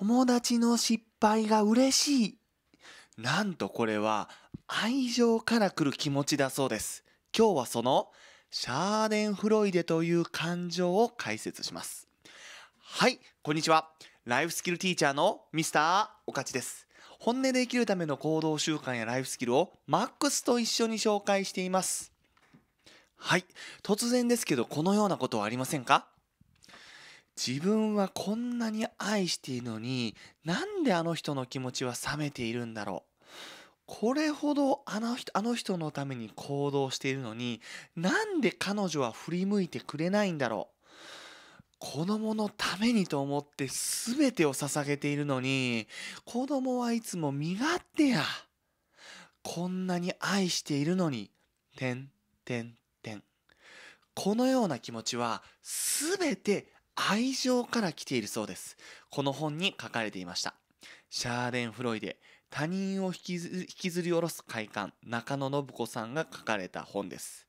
友達の失敗が嬉しい。なんとこれは愛情から来る気持ちだそうです。今日はそのシャーデンフロイデという感情を解説します。はい、こんにちは。ライフスキルティーチャーのミスターおかちです。本音で生きるための行動習慣やライフスキルをマックスと一緒に紹介しています。はい、突然ですけどこのようなことはありませんか自分はこんなに愛しているのになんであの人の気持ちは冷めているんだろうこれほどあの人あの人のために行動しているのになんで彼女は振り向いてくれないんだろう子供のためにと思って全てを捧げているのに子供はいつも身勝手やこんなに愛しているのにててんんてん。このような気持ちは全て愛情から来ているそうですこの本に書かれていましたシャーデン・フロイデ他人を引きずり下ろす快感中野信子さんが書かれた本です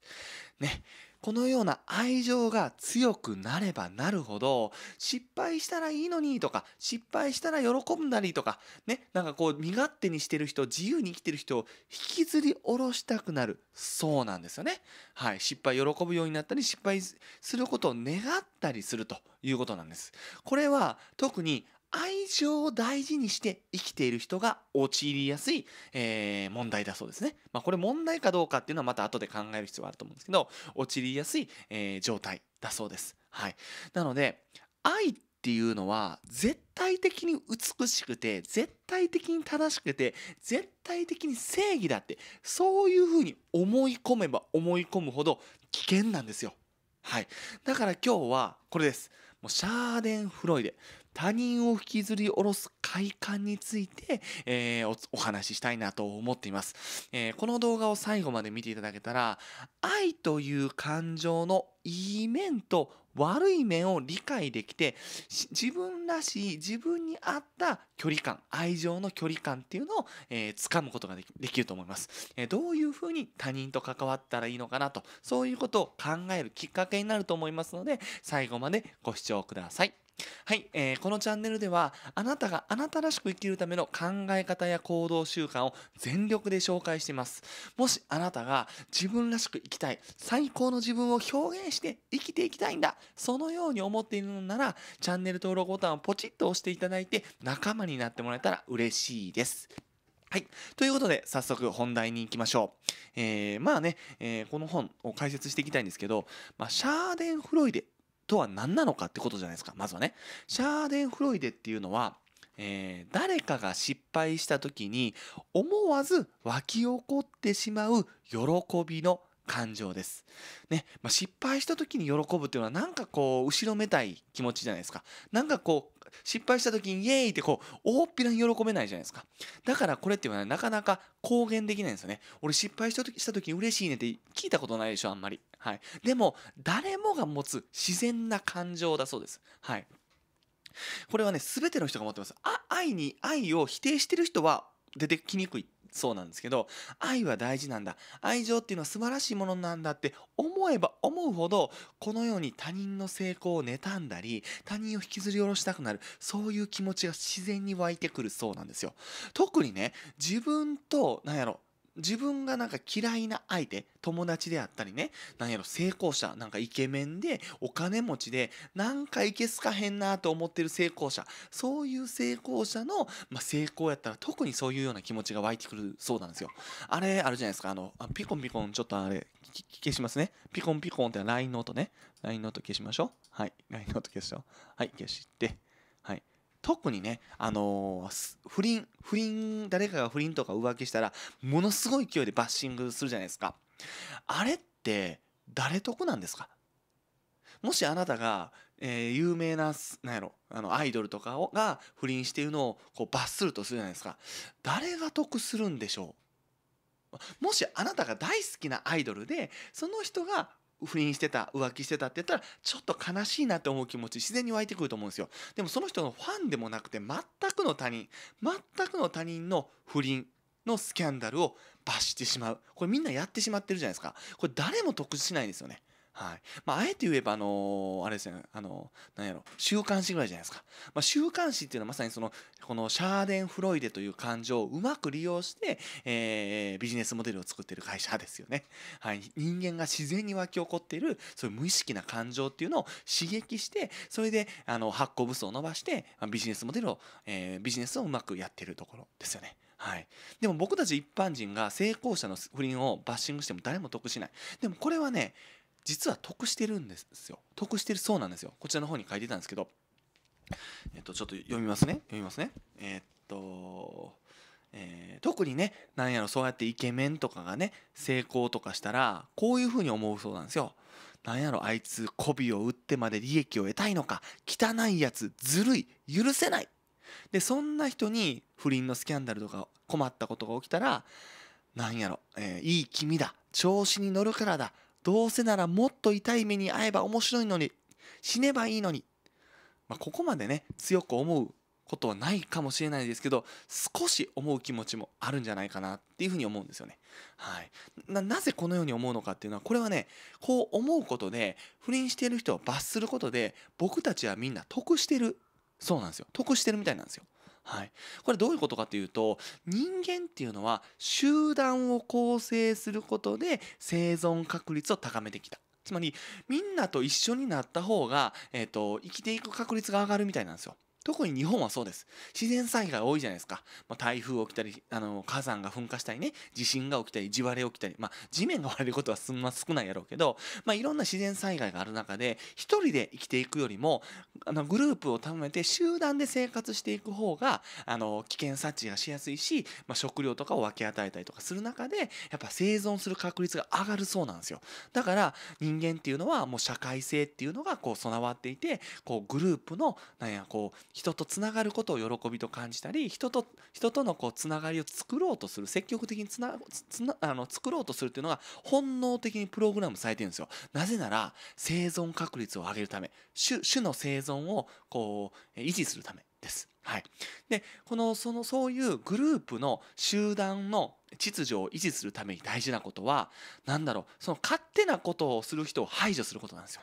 ねこのような愛情が強くなればなるほど、失敗したらいいのにとか、失敗したら喜んだりとか、ね、なんかこう身勝手にしてる人、自由に生きてる人を引きずり下ろしたくなる。そうなんですよね。はい。失敗喜ぶようになったり、失敗することを願ったりするということなんです。これは特に愛情を大事にして生きている人が陥りやすい、えー、問題だそうですね。まあ、これ問題かどうかっていうのはまた後で考える必要があると思うんですけど、陥りやすい、えー、状態だそうです。はい。なので、愛っていうのは絶対的に美しくて、絶対的に正しくて、絶対的に正義だって、そういうふうに思い込めば思い込むほど危険なんですよ。はい。だから今日はこれです。もうシャーデン・フロイデ他人を引きずり下ろす快感について、えー、お話ししたいなと思っています、えー、この動画を最後まで見ていただけたら愛という感情のいい面と悪い面を理解できて自分らしい自分に合った距離感愛情の距離感っていうのを、えー、掴むことができると思います、えー、どういうふうに他人と関わったらいいのかなとそういうことを考えるきっかけになると思いますので最後までご視聴くださいはい、えー、このチャンネルではあなたがあなたらしく生きるための考え方や行動習慣を全力で紹介していますもしあなたが自分らしく生きたい最高の自分を表現して生きていきたいんだそのように思っているのならチャンネル登録ボタンをポチッと押していただいて仲間になってもらえたら嬉しいですはい。ということで、早速本題に行きましょう。えー、まあね、えー、この本を解説していきたいんですけど、まあ、シャーデン・フロイデとは何なのかってことじゃないですかまずはねシャーデンフロイデっていうのはえー、誰かが失敗した時に思わず沸き起こってしまう喜びの感情です。ねまあ、失敗した時に喜ぶっていうのはなんかこう後ろめたい気持ちじゃないですか。なんかこう失敗した時にイエーイってこう大っぴらに喜べないじゃないですか。だからこれっていうのはなかなか公言できないんですよね。俺失敗した時した時に嬉しいねって聞いたことないでしょあんまり。はい、でも誰もが持つ自然な感情だそうです。はい、これはね全ての人が持ってます。あ愛に愛を否定してる人は出てきにくいそうなんですけど愛は大事なんだ愛情っていうのは素晴らしいものなんだって思えば思うほどこのように他人の成功を妬んだり他人を引きずり下ろしたくなるそういう気持ちが自然に湧いてくるそうなんですよ特にね自分と何やろ自分がなんか嫌いな相手、友達であったりね、なんやろ、成功者、なんかイケメンで、お金持ちで、なんかいけすかへんなと思ってる成功者、そういう成功者の、まあ、成功やったら特にそういうような気持ちが湧いてくるそうなんですよ。あれ、あるじゃないですか、あの、あピコンピコン、ちょっとあれ、消しますね。ピコンピコンって LINE の音ね。LINE の音消しましょう。はい、LINE の音消しよう。はい、消して。特にね、あのー、不倫、不倫、誰かが不倫とか浮気したら、ものすごい勢いでバッシングするじゃないですか。あれって、誰得なんですかもしあなたが、えー、有名な、なんやろ、あの、アイドルとかをが不倫しているのを、こう、罰するとするじゃないですか。誰が得するんでしょうもしあなたが大好きなアイドルで、その人が不倫してた浮気してたって言ったらちょっと悲しいなって思う気持ち自然に湧いてくると思うんですよでもその人のファンでもなくて全くの他人全くの他人の不倫のスキャンダルを罰してしまうこれみんなやってしまってるじゃないですかこれ誰も得しないですよねはいまあ、あえて言えば、あのー、あれですね、あのー、何やろ、週刊誌ぐらいじゃないですか。まあ、週刊誌っていうのはまさにその、このシャーデン・フロイデという感情をうまく利用して、えー、ビジネスモデルを作っている会社ですよね。はい。人間が自然に湧き起こっている、そういう無意識な感情っていうのを刺激して、それで、あの、発行部数を伸ばして、ビジネスモデルを、えー、ビジネスをうまくやってるところですよね。はい。でも僕たち一般人が成功者の不倫をバッシングしても誰も得しない。でもこれはね、実は得してるんですよ得してるそうなんですよこちらの方に書いてたんですけどえっとちょっと読みますね読みますねえっとえー、特にねなんやろそうやってイケメンとかがね成功とかしたらこういうふうに思うそうなんですよ。なんやろあいつ媚びを売ってまで利益を得たいのか汚いやつずるい許せないでそんな人に不倫のスキャンダルとか困ったことが起きたらなんやろ、えー、いい君だ調子に乗るからだどうせならもっと痛い目に遭えば面白いのに、死ねばいいのに。まあ、ここまでね、強く思うことはないかもしれないですけど、少し思う気持ちもあるんじゃないかなっていうふうに思うんですよね。はい。な、なぜこのように思うのかっていうのは、これはね、こう思うことで、不倫している人を罰することで、僕たちはみんな得してる。そうなんですよ。得してるみたいなんですよ。はい、これどういうことかというと人間っていうのは集団を構成することで生存確率を高めてきた。つまりみんなと一緒になった方が、えーと、と生きていく確率が上がるみたいなんですよ。特に日本はそうです。自然災害多いじゃないですか。まあ、台風起きたり、あの、火山が噴火したりね、地震が起きたり、地割れ起きたり、まあ、地面が割れることはすんま 少ないやろうけど、まあ、いろんな自然災害がある中で、一人で生きていくよりも、あの、グループを貯めて集団で生活していく方が、あの、危険察知がしやすいし、まあ、食料とかを分け与えたりとかする中で、やっぱ生存する確率が上がるそうなんですよ。だから、人間っていうのは、もう社会性っていうのが、こう、備わっていて、こう、グループの、なんや、こう、人とつながることを喜びと感じたり人と人とのこうつながりを作ろうとする積極的につなつなあの作ろうとするっていうのが本能的にプログラムされてるんですよなぜなら生存確率を上げるため種種の生存をこう維持するためですはい、でこのそのそういうグループの集団の秩序を維持するために大事なことは何だろうその勝手なことをする人を排除することなんですよ。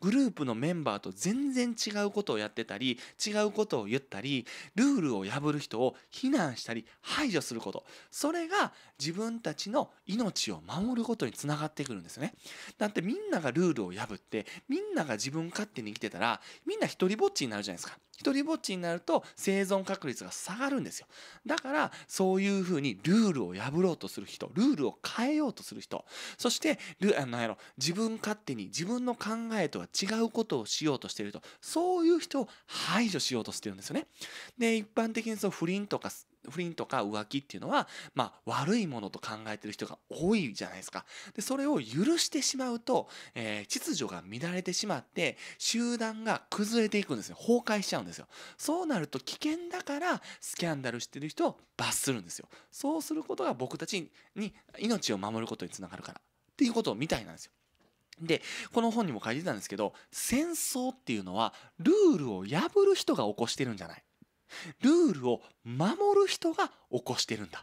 グループのメンバーと全然違うことをやってたり違うことを言ったりルールを破る人を非難したり排除することそれが自分たちの命を守ることにつながってくるんですよね。だってみんながルールを破ってみんなが自分勝手に生きてたらみんな一りぼっちになるじゃないですか。一りぼっちになると生存確率が下がるんですよだからそういうふうにルールを破ろうとする人ルールを変えようとする人そしてルあのやろ自分勝手に自分の考えとは違うことをしようとしているとそういう人を排除しようとしてるんですよねで一般的にその不倫とか不倫とか浮気っていうのは、まあ、悪いものと考えてる人が多いじゃないですか。で、それを許してしまうと、えー、秩序が乱れてしまって、集団が崩れていくんですよ。崩壊しちゃうんですよ。そうなると危険だからスキャンダルしてる人を罰するんですよそうすることが僕たちに命を守ることにつながるからっていうことみたいなんですよでこの本にも書いてたんですけど戦争っていうのはルールを破る人が起こしてるんじゃないルールを守る人が起こしてるんだ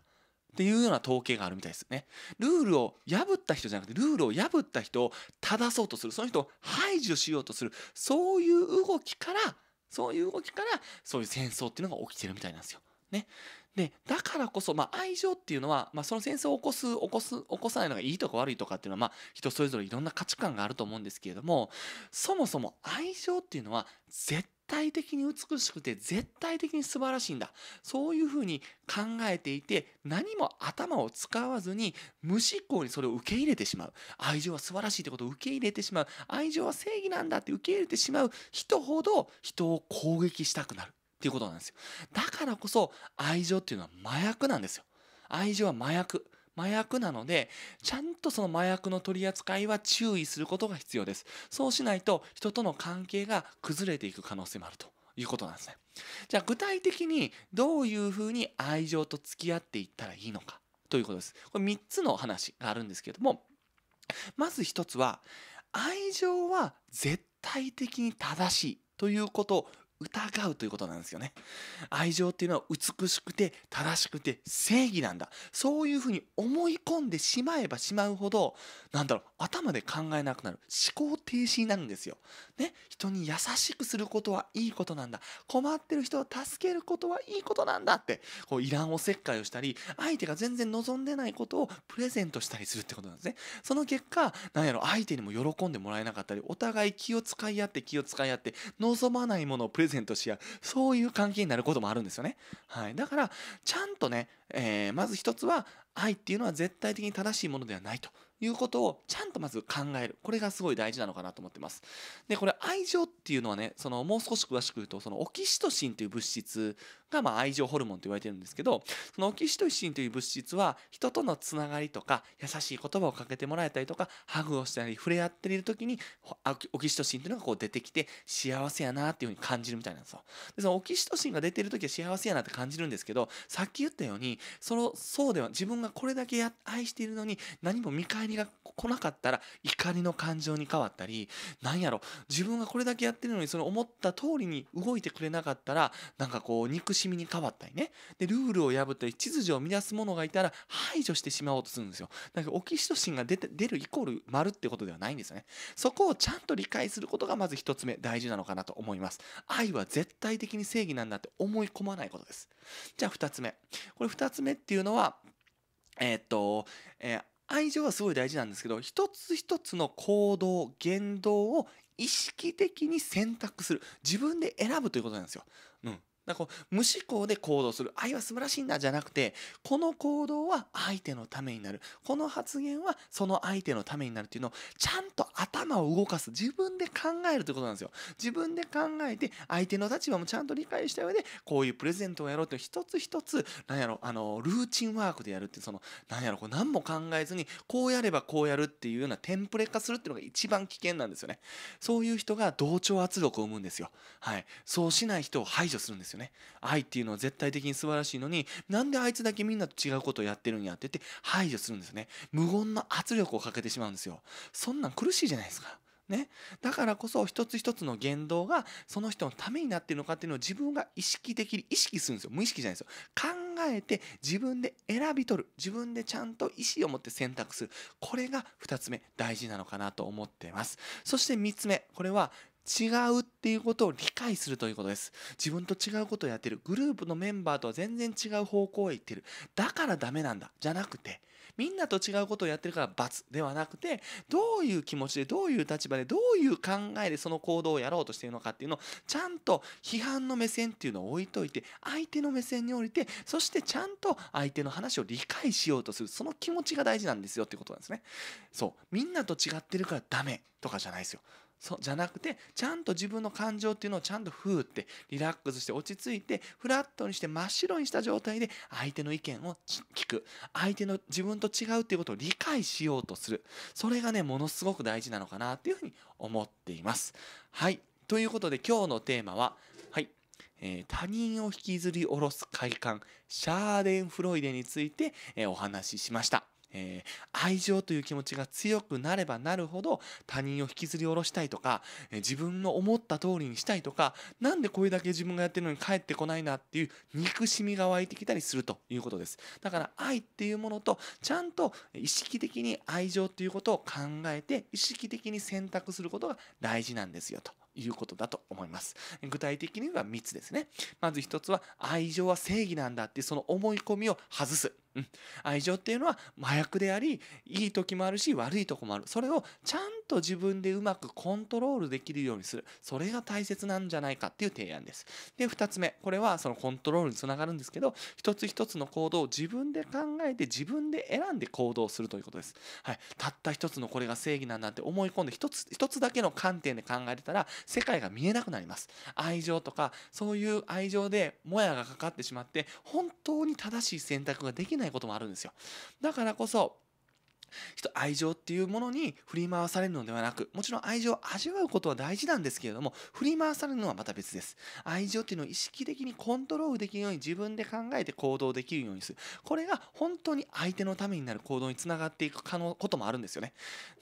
っていうような統計があるみたいですね。ルールを破った人じゃなくて、ルールを破った人を正そうとする、その人を排除しようとする、そういう動きからそういう動きからそういう戦争っていうのが起きてるみたいなんですよ。ね、でだからこそ、まあ、愛情っていうのは、まあ、その戦争を起こす起こす起こさないのがいいとか悪いとかっていうのは、まあ、人それぞれいろんな価値観があると思うんですけれどもそもそも愛情っていうのは絶対的に美しくて絶対的に素晴らしいんだそういうふうに考えていて何も頭を使わずに無思考にそれを受け入れてしまう愛情は素晴らしいってことを受け入れてしまう愛情は正義なんだって受け入れてしまう人ほど人を攻撃したくなるっていうことなんですよだからこそ愛情っていうのは麻薬なんですよ愛情は麻薬麻薬なのでちゃんとその麻薬の取り扱いは注意することが必要ですそうしないと人との関係が崩れていく可能性もあるということなんですねじゃあ具体的にどういうふうに愛情と付き合っていったらいいのかということですこれ3つの話があるんですけれどもまず1つは愛情は絶対的に正しいということ疑うということなんですよね。愛情っていうのは美しくて正しくて正義なんだ。そういうふうに思い込んでしまえばしまうほど、なんだろう、頭で考えなくなる。思考停止になるんですよ。ね、人に優しくすることはいいことなんだ。困ってる人を助けることはいいことなんだって、こう、いらんおせっかいをしたり、相手が全然望んでないことをプレゼントしたりするってことなんですね。その結果、なんやろ、相手にも喜んでもらえなかったり、お互い気を使い合って気を使い合って、望まないものをプレゼント然とし合うそういう関係になることもあるんですよね、はい、だからちゃんとね、えー、まず一つは愛っていうのは絶対的に正しいものではないということをちゃんとまず考えるこれがすごい大事なのかなと思ってますでこれ愛情っていうのはねそのもう少し詳しく言うとそのオキシトシンという物質がま愛情ホルモンと言われてるんですけどそのオキシトシンという物質は人とのつながりとか優しい言葉をかけてもらえたりとかハグをしたり触れ合っている時にオキシトシンというのがこう出てきて幸せやなっていうふうに感じるみたいなんですよ。でそのオキシトシンが出てる時は幸せやなって感じるんですけどさっき言ったようにそのそうでは自分がこれだけ愛しているのに何も見返りが来なかったら怒りの感情に変わったりなんやろ自分がこれだけやってるのにその思った通りに動いてくれなかったらなんかこう憎しみに変わったりねでルールを破ったり秩序を乱す者がいたら排除してしまおうとするんですよだからオキシトシンが出て出るイコール丸ってことではないんですよねそこをちゃんと理解することがまず一つ目大事なのかなと思います愛は絶対的に正義なんだって思い込まないことですじゃあ二つ目これ二つ目っていうのはえっ、と、えー愛情はすごい大事なんですけど一つ一つの行動言動を意識的に選択する自分で選ぶということなんですよ。うん、だこう無思考で行動する愛は素晴らしいんだじゃなくてこの行動は相手のためになるこの発言はその相手のためになるっていうのをちゃんと頭を動かす自分で考えるということなんですよ自分で考えて相手の立場もちゃんと理解した上でこういうプレゼントをやろうって一つ一つやろあのルーチンワークでやるってその何やろこう何も考えずにこうやればこうやるっていうようなテンプレ化するっていうのが一番危険なんですよねそういう人が同調圧力を生むんですよはいそうしない人を排除するんですよよね。愛っていうのは絶対的に素晴らしいのに、なんであいつだけみんなと違うことをやってるんやって言って排除するんですね。無言の圧力をかけてしまうんですよ。そんなん苦しいじゃないですか。ね、だからこそ一つ一つの言動がその人のためになっているのかっていうのを自分が意識的に意識するんですよ無意識じゃないですよ考えて自分で選び取る自分でちゃんと意思を持って選択するこれが2つ目大事なのかなと思っていますそして3つ目これは違うっていうことを理解するということです。自分と違うことをやってる。グループのメンバーとは全然違う方向へ行ってる。だからダメなんだ。じゃなくて、みんなと違うことをやってるから罰ではなくて、どういう気持ちで、どういう立場で、どういう考えでその行動をやろうとしているのかっていうのを、ちゃんと批判の目線っていうのを置いといて、相手の目線に降りて、そしてちゃんと相手の話を理解しようとする。その気持ちが大事なんですよってことなんですね。そう。みんなと違ってるからダメとかじゃないですよ。そじゃなくてちゃんと自分の感情っていうのをちゃんとふーってリラックスして落ち着いてフラットにして真っ白にした状態で相手の意見を聞く相手の自分と違うっていうことを理解しようとするそれがねものすごく大事なのかなっていうふうに思っていますはいということで今日のテーマははいえー、他人を引きずり下ろす快感シャーデンフロイデについて、えー、お話ししました。えー、愛情という気持ちが強くなればなるほど他人を引きずり下ろしたいとか、えー、自分の思った通りにしたいとかなんでこれだけ自分がやってるのに返ってこないなっていう憎しみが湧いてきたりするということですだから愛っていうものとちゃんと意識的に愛情っていうことを考えて意識的に選択することが大事なんですよということだと思います。具体的には3つですね。まず1つは愛情は正義なんだってその思い込みを外す。うん、愛情っていうのは麻薬でありいい時もあるし悪いとこもあるそれをちゃんと自分でうまくコントロールできるようにするそれが大切なんじゃないかっていう提案ですで2つ目これはそのコントロールにつながるんですけど一つ一つの行動を自分で考えて自分で選んで行動するということです、はい、たった一つのこれが正義なんだって思い込んで一つ一つだけの観点で考えてたら世界が見えなくなります愛情とかそういう愛情でもやがかかってしまって本当に正しい選択ができないこともあるんですよだからこそ愛情っていうものに振り回されるのではなくもちろん愛情を味わうことは大事なんですけれども振り回されるのはまた別です愛情っていうのを意識的にコントロールできるように自分で考えて行動できるようにするこれが本当に相手のためになる行動につながっていく可能こともあるんですよね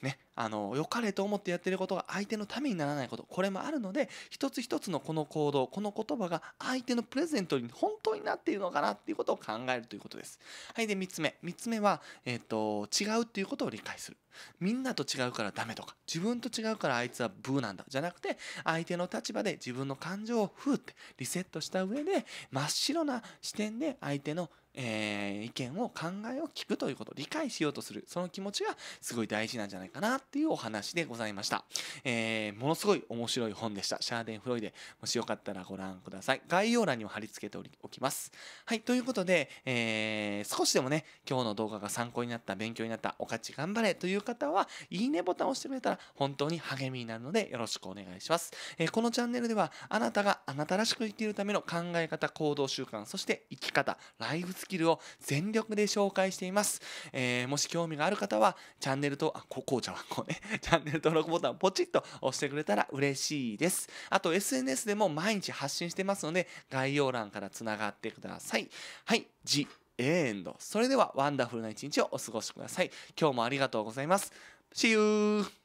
ねあの良かれと思ってやってることが相手のためにならないことこれもあるので一つ一つのこの行動この言葉が相手のプレゼントに本当になっているのかなっていうことを考えるということですはいで3つ目3つ目は、えーと、と違うっていうということを理解するみんなと違うからダメとか自分と違うからあいつはブーなんだじゃなくて相手の立場で自分の感情をフーってリセットした上で真っ白な視点で相手のえー、意見を考えを聞くということ理解しようとするその気持ちがすごい大事なんじゃないかなっていうお話でございました、えー、ものすごい面白い本でしたシャーデン・フロイデもしよかったらご覧ください概要欄にも貼り付けておきますはいということで、えー、少しでもね今日の動画が参考になった勉強になったお勝ち頑張れという方はいいねボタンを押してくれたら本当に励みになるのでよろしくお願いします。えー、このチャンネルではあなたがあなたらしく生きるための考え方、行動習慣、そして生き方、ライフスキルを全力で紹介しています。えー、もし興味がある方はチャンネルと、あ、ここうちゃんはこうね、チャンネル登録ボタンポチッと押してくれたら嬉しいです。あと SNS でも毎日発信してますので概要欄からつながってください。はい、じエンドそれではワンダフルな一日をお過ごしください今日もありがとうございます See you!